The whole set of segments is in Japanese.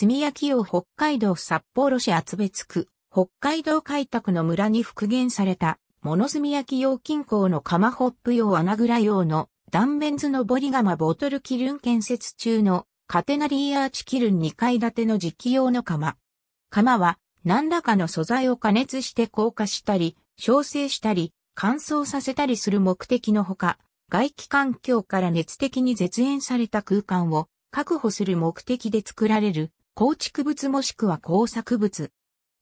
炭焼きを北海道札幌市厚別区、北海道開拓の村に復元された、物炭焼き用金庫の釜ホップ用穴蔵用の断面図のボリガマボトルキルン建設中のカテナリーアーチキルン2階建ての実機用の釜。釜は何らかの素材を加熱して硬化したり、焼成したり、乾燥させたりする目的のほか、外気環境から熱的に絶縁された空間を確保する目的で作られる構築物もしくは工作物。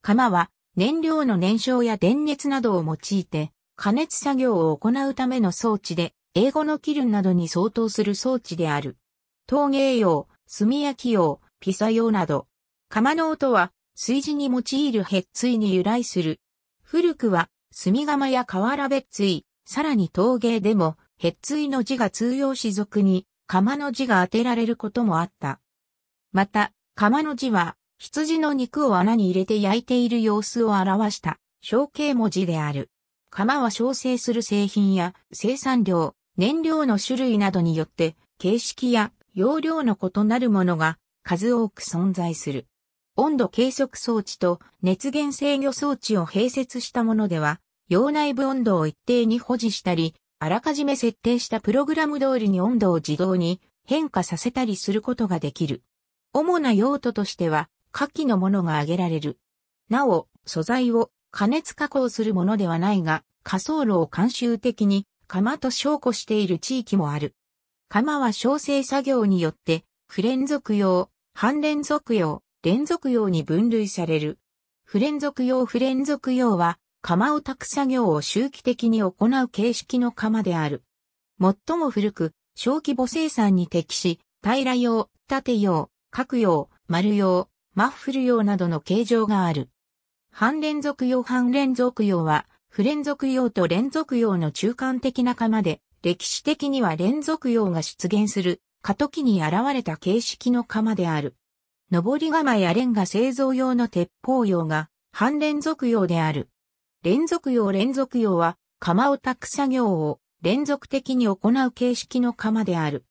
釜は燃料の燃焼や電熱などを用いて加熱作業を行うための装置で、英語のキルンなどに相当する装置である。陶芸用、炭焼き用、ピサ用など。釜の音は、炊事に用いるへっついに由来する。古くは、炭釜や瓦別っつい、さらに陶芸でも、へっついの字が通用し俗に、釜の字が当てられることもあった。また、釜の字は、羊の肉を穴に入れて焼いている様子を表した、象形文字である。釜は焼成する製品や生産量、燃料の種類などによって、形式や容量の異なるものが数多く存在する。温度計測装置と熱源制御装置を併設したものでは、容内部温度を一定に保持したり、あらかじめ設定したプログラム通りに温度を自動に変化させたりすることができる。主な用途としては、下記のものが挙げられる。なお、素材を加熱加工するものではないが、仮想炉を慣習的に釜と証拠している地域もある。釜は焼成作業によって、不連続用、反連続用、連続用に分類される。不連続用不連続用は、釜を炊く作業を周期的に行う形式の釜である。最も古く、小規模生産に適し、平ら用、縦用、各用、丸用、マッフル用などの形状がある。半連続用半連続用は、不連続用と連続用の中間的な釜で、歴史的には連続用が出現する、過渡期に現れた形式の釜である。上り釜やレンガ製造用の鉄砲用が、半連続用である。連続用連続用は、釜を炊く作業を連続的に行う形式の釜である。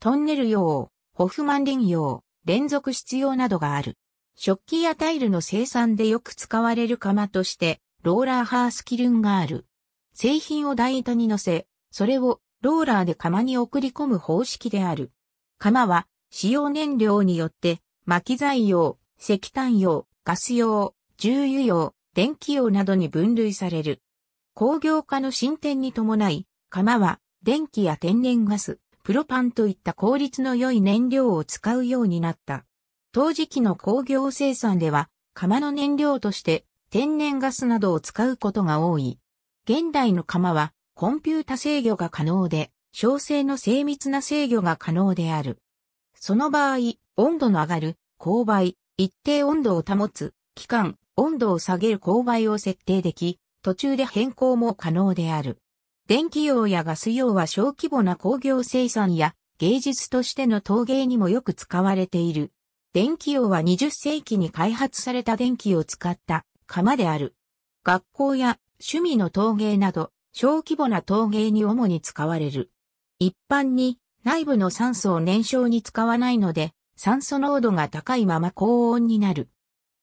トンネル用、ホフマンリン用、連続必要などがある。食器やタイルの生産でよく使われる釜として、ローラーハースキルンがある。製品を台板に乗せ、それをローラーで釜に送り込む方式である。釜は使用燃料によって巻き材用、石炭用、ガス用、重油用、電気用などに分類される。工業化の進展に伴い、釜は電気や天然ガス、プロパンといった効率の良い燃料を使うようになった。当時期の工業生産では、釜の燃料として天然ガスなどを使うことが多い。現代の釜はコンピュータ制御が可能で、小生の精密な制御が可能である。その場合、温度の上がる、勾配、一定温度を保つ、期間、温度を下げる勾配を設定でき、途中で変更も可能である。電気用やガス用は小規模な工業生産や芸術としての陶芸にもよく使われている。電気用は20世紀に開発された電気を使った釜である。学校や趣味の陶芸など小規模な陶芸に主に使われる。一般に内部の酸素を燃焼に使わないので酸素濃度が高いまま高温になる。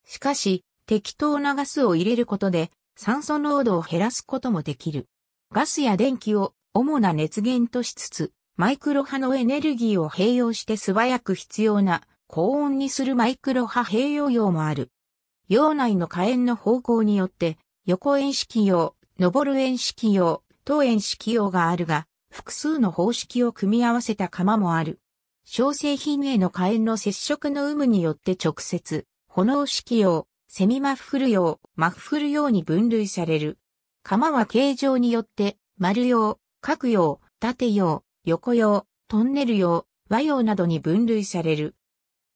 しかし適当なガスを入れることで酸素濃度を減らすこともできる。ガスや電気を主な熱源としつつ、マイクロ波のエネルギーを併用して素早く必要な高温にするマイクロ波併用用もある。用内の火炎の方向によって、横円式用、上る円式用、等円式用があるが、複数の方式を組み合わせた釜もある。小製品への火炎の接触の有無によって直接、炎式用、セミマッフル用、マッフル用に分類される。釜は形状によって、丸用、角用、縦用、横用、トンネル用、和用などに分類される。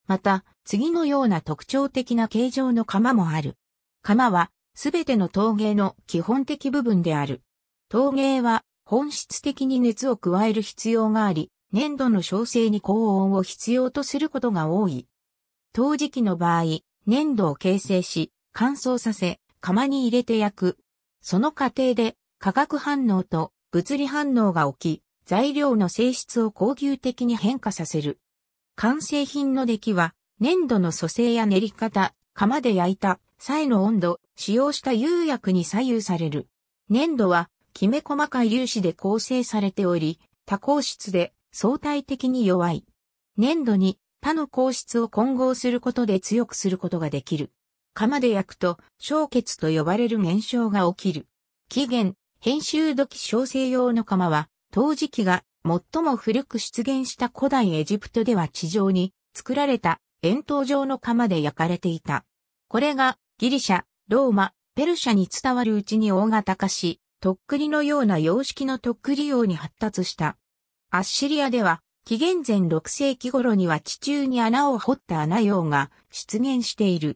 また、次のような特徴的な形状の釜もある。釜は、すべての陶芸の基本的部分である。陶芸は、本質的に熱を加える必要があり、粘土の焼成に高温を必要とすることが多い。陶磁器の場合、粘土を形成し、乾燥させ、釜に入れて焼くその過程で化学反応と物理反応が起き、材料の性質を恒牛的に変化させる。完成品の出来は、粘土の組成や練り方、釜で焼いた際の温度、使用した釉薬に左右される。粘土は、きめ細かい粒子で構成されており、多硬質で相対的に弱い。粘土に他の硬質を混合することで強くすることができる。釜で焼くと、焼結と呼ばれる現象が起きる。起源、編集土器小生用の釜は、陶磁器が最も古く出現した古代エジプトでは地上に作られた円筒状の釜で焼かれていた。これがギリシャ、ローマ、ペルシャに伝わるうちに大型化し、とっくりのような様式のとっくり用に発達した。アッシリアでは、紀元前6世紀頃には地中に穴を掘った穴用が出現している。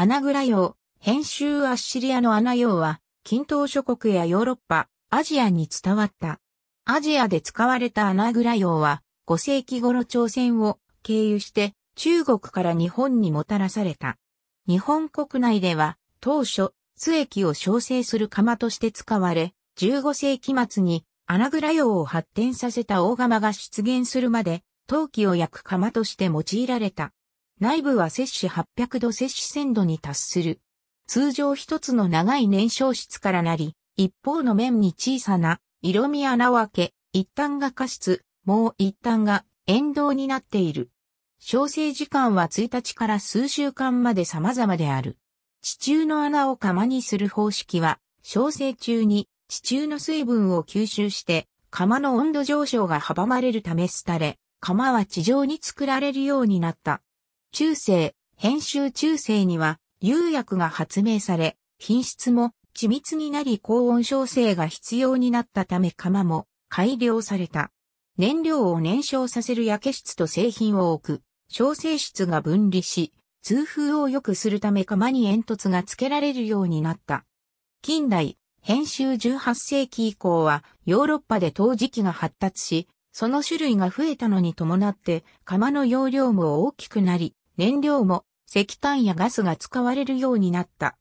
アナグラ用、編集アッシリアのアナ用は、近東諸国やヨーロッパ、アジアに伝わった。アジアで使われたアナグラ用は、5世紀頃朝鮮を経由して中国から日本にもたらされた。日本国内では当初、津液を焼成する釜として使われ、15世紀末に穴ラ用を発展させた大釜が出現するまで、陶器を焼く釜として用いられた。内部は摂氏800度摂氏1000度に達する。通常一つの長い燃焼室からなり、一方の面に小さな色味穴を開け、一旦が過湿、もう一旦が沿道になっている。焼成時間は1日から数週間まで様々である。地中の穴を釜にする方式は、焼成中に地中の水分を吸収して、釜の温度上昇が阻まれるため廃れ、釜は地上に作られるようになった。中世、編集中世には、釉薬が発明され、品質も緻密になり高温焼成が必要になったため釜も改良された。燃料を燃焼させる焼け室と製品を置く、焼成室が分離し、通風を良くするため釜に煙突が付けられるようになった。近代、編集18世紀以降はヨーロッパで陶磁器が発達し、その種類が増えたのに伴って釜の容量も大きくなり、燃料も石炭やガスが使われるようになった。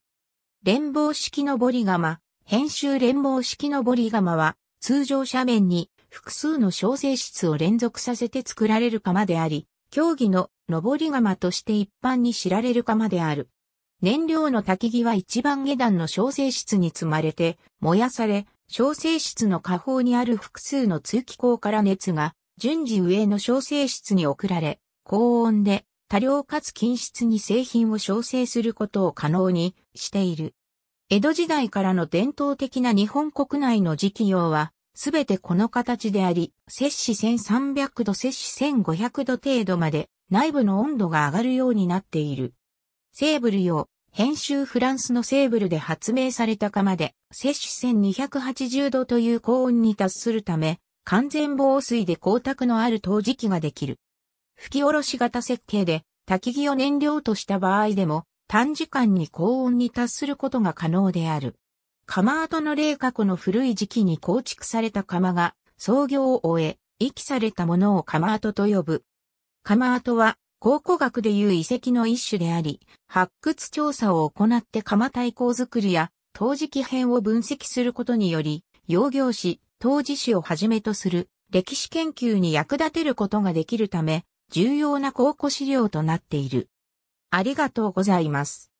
連棒式のボリ釜、編集連棒式のボリ釜は、通常斜面に複数の小生質を連続させて作られる釜であり、競技の上り釜として一般に知られる釜である。燃料の焚き木は一番下段の小生室に積まれて燃やされ、小生室の下方にある複数の通気口から熱が順次上の小生室に送られ、高温で多量かつ均質に製品を調整することを可能にしている。江戸時代からの伝統的な日本国内の磁器用は、すべてこの形であり、摂氏1300度、摂氏1500度程度まで内部の温度が上がるようになっている。セーブル用、編集フランスのセーブルで発明された釜で、摂氏1280度という高温に達するため、完全防水で光沢のある陶磁器ができる。吹き下ろし型設計で、焚き木を燃料とした場合でも、短時間に高温に達することが可能である。釜跡の霊過の古い時期に構築された釜が、創業を終え、遺棄されたものを釜跡と呼ぶ。釜跡は、考古学でいう遺跡の一種であり、発掘調査を行って釜対抗作りや、陶磁器編を分析することにより、養業史、陶磁史をはじめとする歴史研究に役立てることができるため、重要な考古資料となっている。ありがとうございます。